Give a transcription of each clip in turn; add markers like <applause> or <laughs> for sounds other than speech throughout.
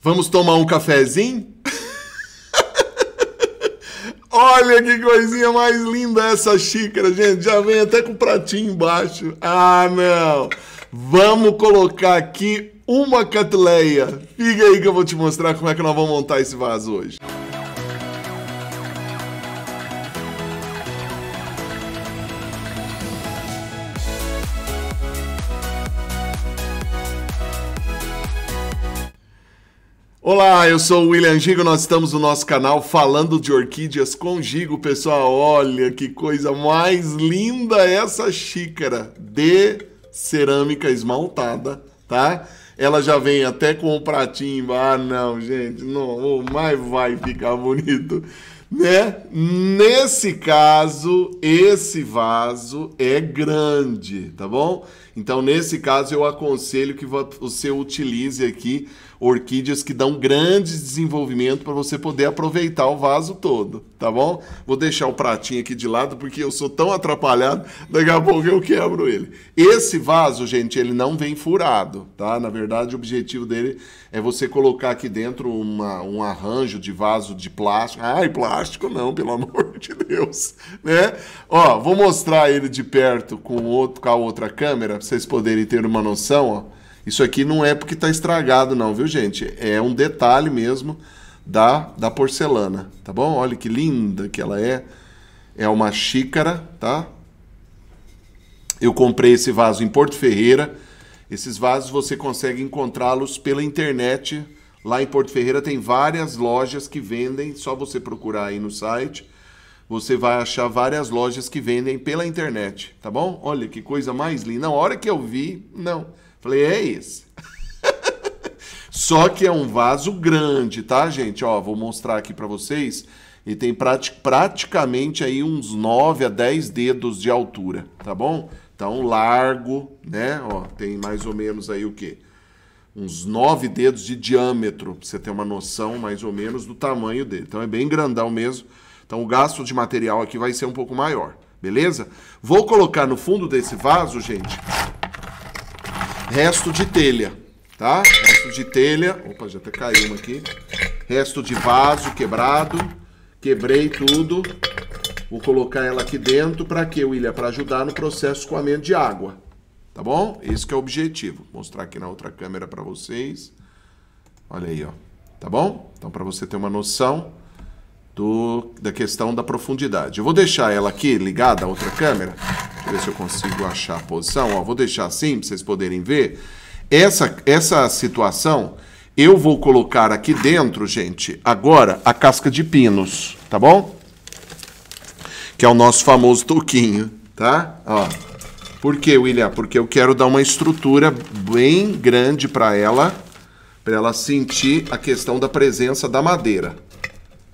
Vamos tomar um cafezinho? <laughs> Olha que coisinha mais linda essa xícara, gente. Já vem até com pratinho embaixo. Ah, não. Vamos colocar aqui uma catleia. Fica aí que eu vou te mostrar como é que nós vamos montar esse vaso hoje. Olá, eu sou o William Gigo, nós estamos no nosso canal falando de orquídeas com Gigo, pessoal. Olha que coisa mais linda essa xícara de cerâmica esmaltada, tá? Ela já vem até com o pratinho. Ah, não, gente, não, mas vai ficar bonito, né? Nesse caso, esse vaso é grande, tá bom? Então, nesse caso, eu aconselho que você utilize aqui orquídeas que dão grande desenvolvimento para você poder aproveitar o vaso todo, tá bom? Vou deixar o pratinho aqui de lado porque eu sou tão atrapalhado, daqui a pouco eu quebro ele. Esse vaso, gente, ele não vem furado, tá? Na verdade, o objetivo dele é você colocar aqui dentro uma, um arranjo de vaso de plástico. Ai, plástico não, pelo amor <laughs> de Deus, né? Ó, vou mostrar ele de perto com, outro, com a outra câmera para vocês poderem ter uma noção, ó. Isso aqui não é porque está estragado, não, viu, gente? É um detalhe mesmo da, da porcelana, tá bom? Olha que linda que ela é. É uma xícara, tá? Eu comprei esse vaso em Porto Ferreira. Esses vasos você consegue encontrá-los pela internet. Lá em Porto Ferreira tem várias lojas que vendem, só você procurar aí no site. Você vai achar várias lojas que vendem pela internet, tá bom? Olha que coisa mais linda. Na hora que eu vi, não. Falei, é esse. <laughs> Só que é um vaso grande, tá, gente? Ó, vou mostrar aqui para vocês. E tem prati praticamente aí uns 9 a 10 dedos de altura, tá bom? Então, largo, né? Ó, tem mais ou menos aí o quê? Uns 9 dedos de diâmetro, pra você ter uma noção mais ou menos do tamanho dele. Então, é bem grandão mesmo. Então, o gasto de material aqui vai ser um pouco maior, beleza? Vou colocar no fundo desse vaso, gente, resto de telha, tá? Resto de telha, opa, já até caiu uma aqui. Resto de vaso quebrado, quebrei tudo. Vou colocar ela aqui dentro para quê, William? Para ajudar no processo de escoamento de água, tá bom? Esse é o objetivo. Vou mostrar aqui na outra câmera para vocês. Olha aí, ó. Tá bom? Então, para você ter uma noção do, da questão da profundidade. Eu vou deixar ela aqui ligada à outra câmera ver se eu consigo achar a posição. Ó, vou deixar assim para vocês poderem ver. Essa, essa situação, eu vou colocar aqui dentro, gente, agora a casca de pinos, tá bom? Que é o nosso famoso toquinho, tá? Ó. Por quê, William? Porque eu quero dar uma estrutura bem grande para ela, para ela sentir a questão da presença da madeira.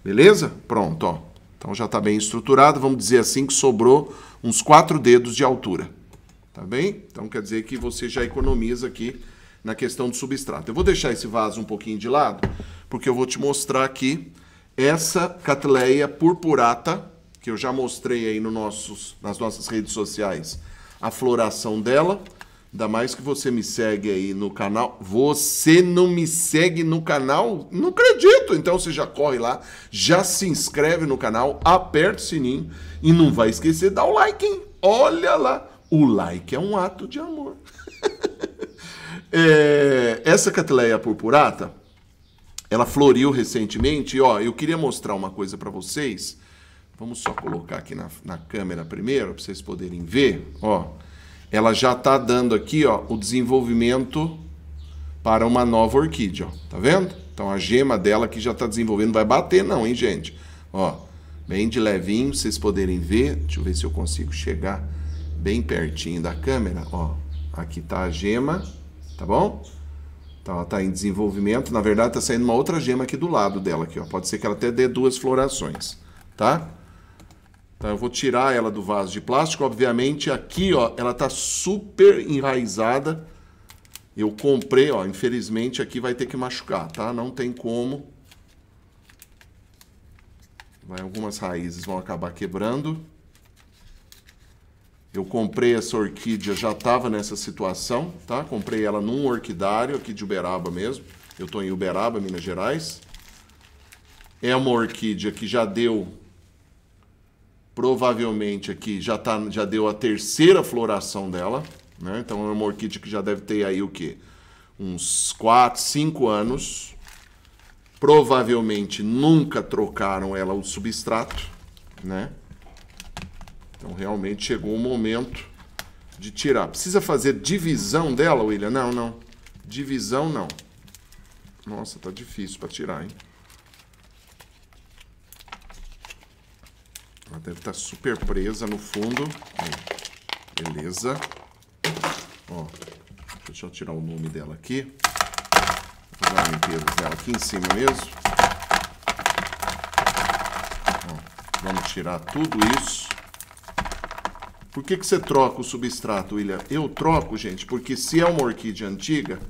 Beleza? Pronto, ó. Então já está bem estruturado, vamos dizer assim que sobrou uns quatro dedos de altura. Tá bem? Então quer dizer que você já economiza aqui na questão do substrato. Eu vou deixar esse vaso um pouquinho de lado, porque eu vou te mostrar aqui essa catleia purpurata, que eu já mostrei aí no nossos, nas nossas redes sociais a floração dela. Ainda mais que você me segue aí no canal. Você não me segue no canal? Não acredito! Então você já corre lá, já se inscreve no canal, aperta o sininho e não vai esquecer de dar o like, hein? Olha lá! O like é um ato de amor. <laughs> é, essa catleia purpurata, ela floriu recentemente. E, ó, eu queria mostrar uma coisa para vocês. Vamos só colocar aqui na, na câmera primeiro, para vocês poderem ver. Ó ela já está dando aqui ó, o desenvolvimento para uma nova orquídea. Ó. Tá vendo? Então a gema dela que já está desenvolvendo, vai bater não, hein, gente? Ó, bem de levinho, vocês poderem ver. Deixa eu ver se eu consigo chegar bem pertinho da câmera. Ó, aqui está a gema, tá bom? Então ela está tá em desenvolvimento. Na verdade, está saindo uma outra gema aqui do lado dela aqui, ó. Pode ser que ela até dê duas florações, tá? Tá? Eu vou tirar ela do vaso de plástico. Obviamente, aqui ó, ela está super enraizada. Eu comprei, ó, infelizmente aqui vai ter que machucar, tá? Não tem como. Vai, algumas raízes vão acabar quebrando. Eu comprei essa orquídea, já estava nessa situação, tá? Comprei ela num orquidário aqui de Uberaba mesmo. Eu estou em Uberaba, Minas Gerais. É uma orquídea que já deu provavelmente aqui já, tá, já deu a terceira floração dela, né? Então é uma orquídea que já deve ter aí o quê? Uns 4, 5 anos. Provavelmente nunca trocaram ela o substrato, né? Então realmente chegou o momento de tirar. Precisa fazer divisão dela, William? Não, não. Divisão não. Nossa, tá difícil para tirar, hein? Ela deve estar tá super presa no fundo. Aí, beleza. Ó, deixa eu tirar o nome dela aqui. Vou fazer a limpeza dela aqui em cima mesmo. Ó, vamos tirar tudo isso. Por que, que você troca o substrato, William? Eu troco, gente, porque se é uma orquídea antiga,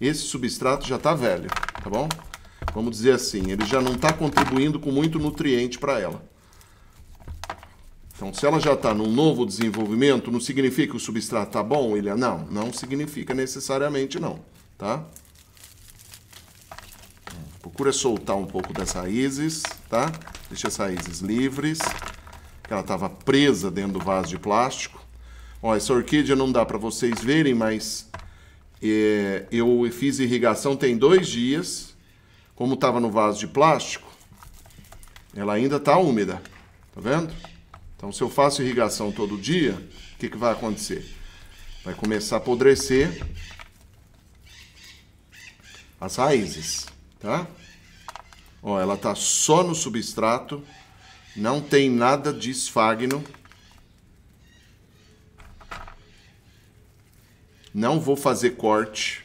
esse substrato já está velho, tá bom? Vamos dizer assim, ele já não está contribuindo com muito nutriente para ela. Então, se ela já está num novo desenvolvimento, não significa que o substrato está bom, ele é... Não, não significa necessariamente não, tá? Procura soltar um pouco das raízes, tá? Deixa as raízes livres, que ela estava presa dentro do vaso de plástico. Ó, essa orquídea não dá para vocês verem, mas é, eu fiz irrigação tem dois dias. Como estava no vaso de plástico, ela ainda está úmida, tá vendo? Então, se eu faço irrigação todo dia, o que, que vai acontecer? Vai começar a apodrecer as raízes, tá? Ó, ela tá só no substrato, não tem nada de esfagno. Não vou fazer corte,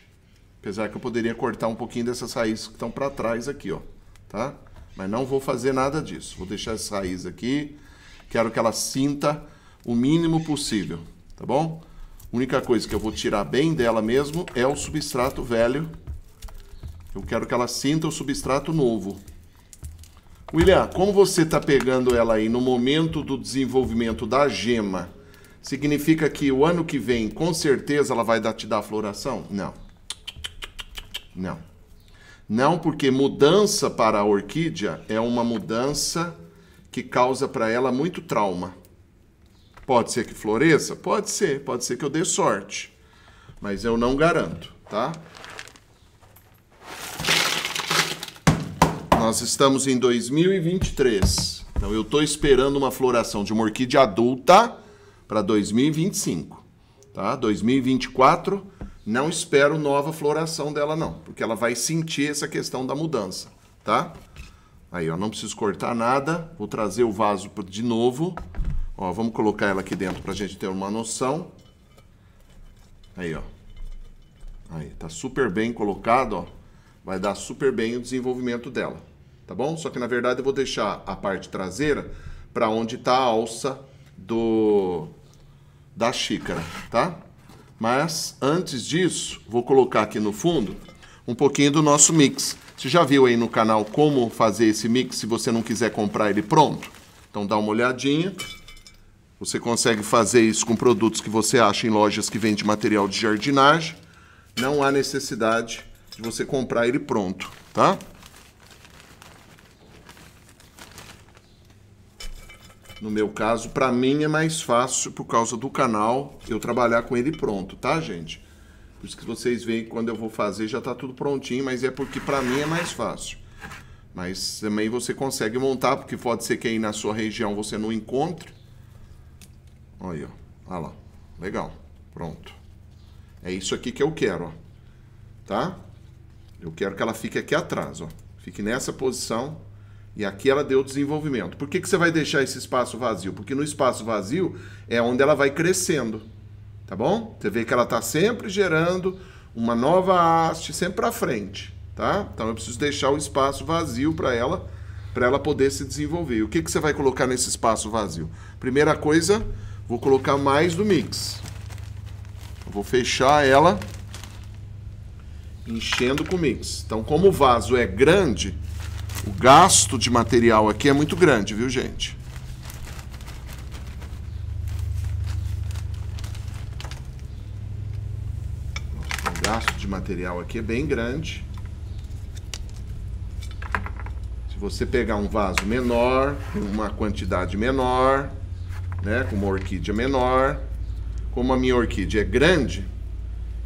apesar que eu poderia cortar um pouquinho dessas raízes que estão para trás aqui, ó, tá? Mas não vou fazer nada disso. Vou deixar essa raiz aqui, Quero que ela sinta o mínimo possível, tá bom? A única coisa que eu vou tirar bem dela mesmo é o substrato velho. Eu quero que ela sinta o substrato novo. William, como você está pegando ela aí no momento do desenvolvimento da gema, significa que o ano que vem, com certeza, ela vai dar, te dar floração? Não. Não. Não, porque mudança para a orquídea é uma mudança que causa para ela muito trauma. Pode ser que floresça? Pode ser, pode ser que eu dê sorte, mas eu não garanto, tá? Nós estamos em 2023, então eu estou esperando uma floração de uma orquídea adulta para 2025, tá? 2024 não espero nova floração dela não, porque ela vai sentir essa questão da mudança, tá? Aí, ó, não preciso cortar nada. Vou trazer o vaso de novo. Ó, vamos colocar ela aqui dentro pra gente ter uma noção. Aí, ó. Aí, tá super bem colocado, ó. Vai dar super bem o desenvolvimento dela, tá bom? Só que na verdade eu vou deixar a parte traseira para onde tá a alça do da xícara, tá? Mas antes disso, vou colocar aqui no fundo um pouquinho do nosso mix. Você já viu aí no canal como fazer esse mix se você não quiser comprar ele pronto? Então dá uma olhadinha. Você consegue fazer isso com produtos que você acha em lojas que vendem material de jardinagem. Não há necessidade de você comprar ele pronto, tá? No meu caso, para mim é mais fácil por causa do canal eu trabalhar com ele pronto, tá, gente? Por isso que vocês veem que quando eu vou fazer já está tudo prontinho, mas é porque para mim é mais fácil. Mas também você consegue montar, porque pode ser que aí na sua região você não encontre. Olha, olha lá. Legal. Pronto. É isso aqui que eu quero, ó. Tá? Eu quero que ela fique aqui atrás, ó. Fique nessa posição. E aqui ela deu desenvolvimento. Por que, que você vai deixar esse espaço vazio? Porque no espaço vazio é onde ela vai crescendo tá bom? Você vê que ela está sempre gerando uma nova haste, sempre para frente, tá? Então eu preciso deixar o espaço vazio para ela, para ela poder se desenvolver. O que, que você vai colocar nesse espaço vazio? Primeira coisa, vou colocar mais do mix. Eu vou fechar ela enchendo com mix. Então, como o vaso é grande, o gasto de material aqui é muito grande, viu, gente? material aqui é bem grande. Se você pegar um vaso menor, com uma quantidade menor, né, com uma orquídea menor, como a minha orquídea é grande,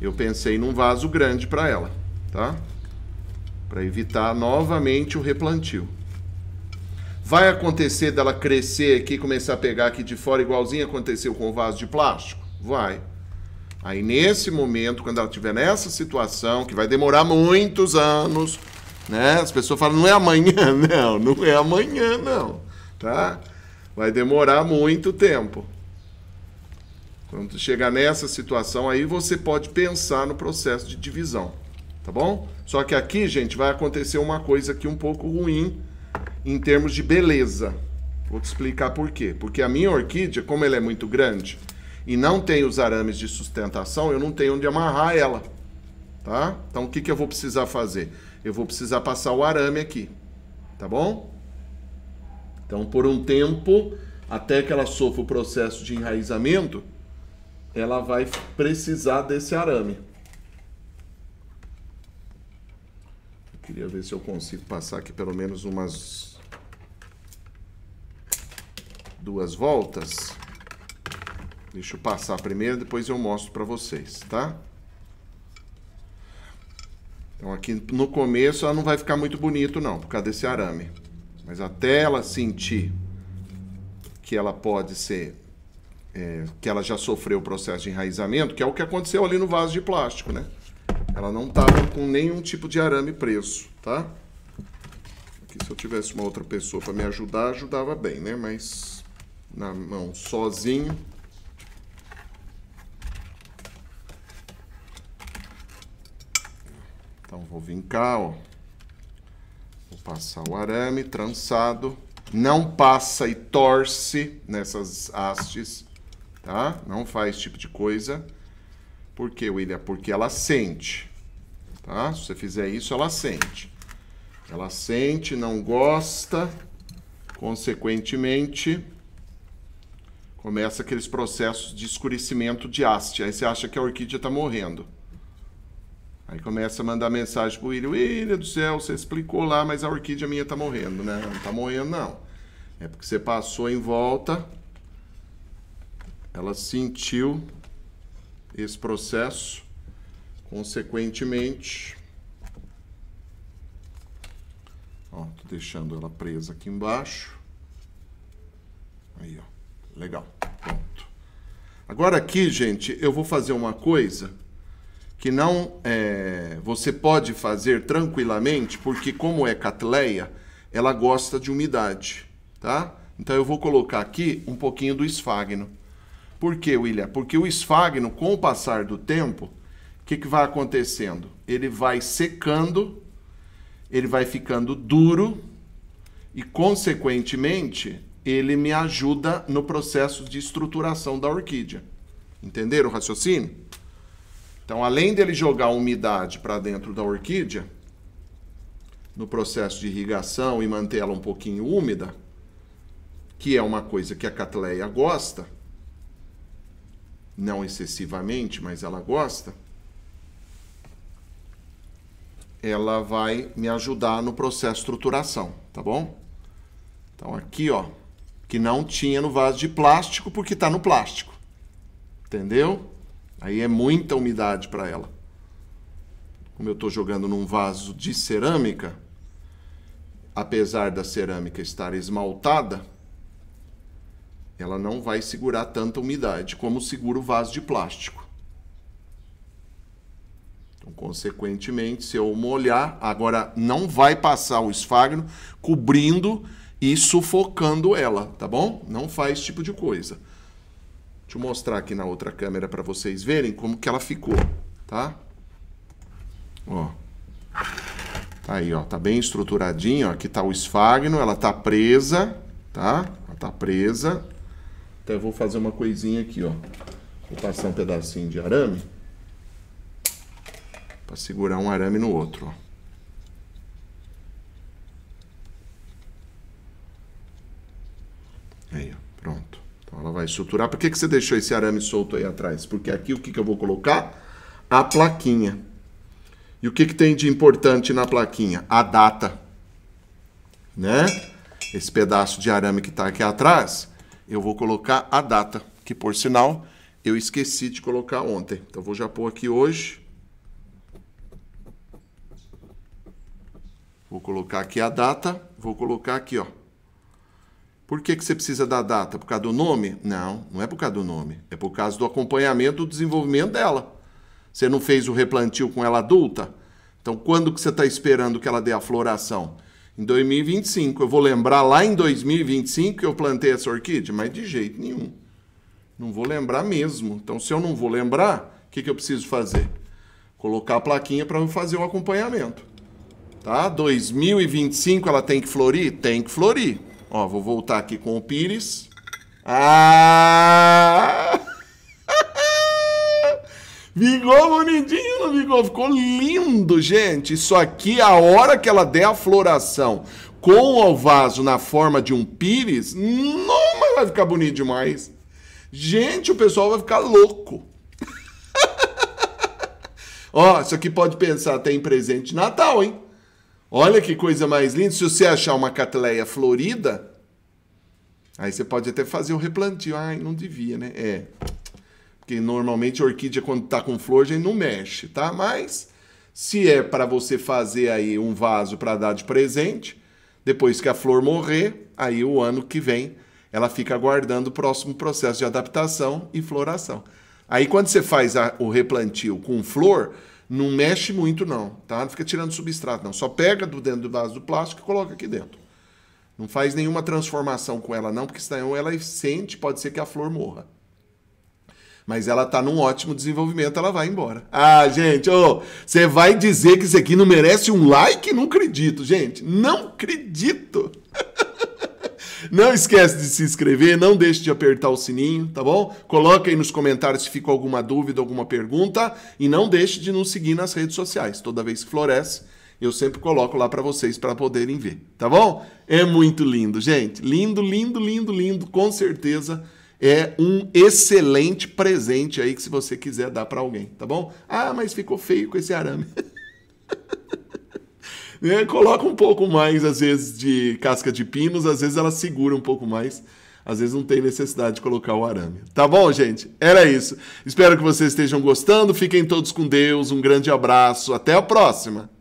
eu pensei num vaso grande para ela, tá? Para evitar novamente o replantio. Vai acontecer dela crescer aqui, começar a pegar aqui de fora igualzinho aconteceu com o vaso de plástico? Vai. Aí nesse momento, quando ela estiver nessa situação, que vai demorar muitos anos, né? As pessoas falam, não é amanhã, <laughs> não, não é amanhã, não, tá? Vai demorar muito tempo. Quando chegar nessa situação aí, você pode pensar no processo de divisão, tá bom? Só que aqui, gente, vai acontecer uma coisa aqui um pouco ruim em termos de beleza. Vou te explicar por quê. Porque a minha orquídea, como ela é muito grande, e não tem os arames de sustentação, eu não tenho onde amarrar ela. Tá? Então o que, que eu vou precisar fazer? Eu vou precisar passar o arame aqui, tá bom? Então por um tempo, até que ela sofra o processo de enraizamento, ela vai precisar desse arame. Eu queria ver se eu consigo passar aqui pelo menos umas duas voltas. Deixa eu passar primeiro, depois eu mostro para vocês, tá? Então aqui no começo ela não vai ficar muito bonito não, por causa desse arame. Mas até ela sentir que ela pode ser, é, que ela já sofreu o processo de enraizamento, que é o que aconteceu ali no vaso de plástico, né? Ela não estava com nenhum tipo de arame preso, tá? Aqui, se eu tivesse uma outra pessoa para me ajudar, ajudava bem, né? Mas na mão sozinho Vou cá ó. Vou passar o arame trançado. Não passa e torce nessas hastes, tá? Não faz esse tipo de coisa. Por quê, William? Porque ela sente, tá? Se você fizer isso, ela sente. Ela sente, não gosta, consequentemente começa aqueles processos de escurecimento de haste. Aí você acha que a orquídea está morrendo. Aí começa a mandar mensagem pro William, William do céu, você explicou lá, mas a orquídea minha tá morrendo, né? Não tá morrendo, não. É porque você passou em volta, ela sentiu esse processo, consequentemente... Ó, tô deixando ela presa aqui embaixo. Aí, ó. Legal. Pronto. Agora aqui, gente, eu vou fazer uma coisa que não é, você pode fazer tranquilamente, porque como é catleia, ela gosta de umidade, tá? Então eu vou colocar aqui um pouquinho do esfagno. Por quê, William? Porque o esfagno, com o passar do tempo, o que, que vai acontecendo? Ele vai secando, ele vai ficando duro e, consequentemente, ele me ajuda no processo de estruturação da orquídea. Entenderam o raciocínio? Então, além dele jogar umidade para dentro da orquídea, no processo de irrigação e manter ela um pouquinho úmida, que é uma coisa que a Catleia gosta, não excessivamente, mas ela gosta, ela vai me ajudar no processo de estruturação, tá bom? Então aqui, ó, que não tinha no vaso de plástico porque está no plástico. Entendeu? Aí é muita umidade para ela. Como eu estou jogando num vaso de cerâmica, apesar da cerâmica estar esmaltada, ela não vai segurar tanta umidade como segura o vaso de plástico. Então, consequentemente, se eu molhar, agora não vai passar o esfagno cobrindo e sufocando ela, tá bom? Não faz esse tipo de coisa. Deixa eu mostrar aqui na outra câmera para vocês verem como que ela ficou, tá? Ó. Tá aí, ó, tá bem estruturadinho, ó. aqui tá o esfagno, ela tá presa, tá? Ela tá presa. Então vou fazer uma coisinha aqui, ó. Vou passar um pedacinho de arame para segurar um arame no outro, ó. Aí, ó, pronto. Ela vai estruturar. Por que, que você deixou esse arame solto aí atrás? Porque aqui o que, que eu vou colocar? A plaquinha. E o que, que tem de importante na plaquinha? A data. Né? Esse pedaço de arame que está aqui atrás, eu vou colocar a data. Que, por sinal, eu esqueci de colocar ontem. Então, vou já pôr aqui hoje. Vou colocar aqui a data. Vou colocar aqui, ó. Por que, que você precisa da data? Por causa do nome? Não, não é por causa do nome. É por causa do acompanhamento do desenvolvimento dela. Você não fez o replantio com ela adulta? Então, quando que você está esperando que ela dê a floração? Em 2025. Eu vou lembrar lá em 2025 que eu plantei essa orquídea? Mas de jeito nenhum. Não vou lembrar mesmo. Então, se eu não vou lembrar, o que, que eu preciso fazer? Colocar a plaquinha para eu fazer o acompanhamento. Tá? 2025 ela tem que florir? Tem que florir. Ó, vou voltar aqui com o Pires. Ah! <laughs> Vigou bonitinho, não vingou? Ficou lindo, gente. Isso aqui, a hora que ela der a floração com o vaso na forma de um pires, não, mas vai ficar bonito demais. Gente, o pessoal vai ficar louco. <laughs> Ó, isso aqui pode pensar até em presente de Natal, hein? Olha que coisa mais linda. Se você achar uma catleia florida, aí você pode até fazer o replantio. Ai, não devia, né? É. Porque normalmente a orquídea, quando tá com flor, a gente não mexe, tá? Mas se é para você fazer aí um vaso para dar de presente, depois que a flor morrer, aí o ano que vem ela fica aguardando o próximo processo de adaptação e floração. Aí quando você faz a, o replantio com flor, não mexe muito, não, tá? Não fica tirando substrato, não. Só pega do dentro do vaso do plástico e coloca aqui dentro. Não faz nenhuma transformação com ela, não, porque senão ela sente, pode ser que a flor morra. Mas ela tá num ótimo desenvolvimento, ela vai embora. Ah, gente, você oh, vai dizer que isso aqui não merece um like? Não acredito, gente. Não acredito. <laughs> Não esquece de se inscrever, não deixe de apertar o sininho, tá bom? Coloque aí nos comentários se ficou alguma dúvida, alguma pergunta e não deixe de nos seguir nas redes sociais. Toda vez que floresce, eu sempre coloco lá para vocês para poderem ver, tá bom? É muito lindo, gente. Lindo, lindo, lindo, lindo, com certeza é um excelente presente aí que se você quiser dar para alguém, tá bom? Ah, mas ficou feio com esse arame. <laughs> né? Coloca um pouco mais, às vezes, de casca de pinos, às vezes ela segura um pouco mais. Às vezes não tem necessidade de colocar o arame. Tá bom, gente? Era isso. Espero que vocês estejam gostando. Fiquem todos com Deus. Um grande abraço. Até a próxima!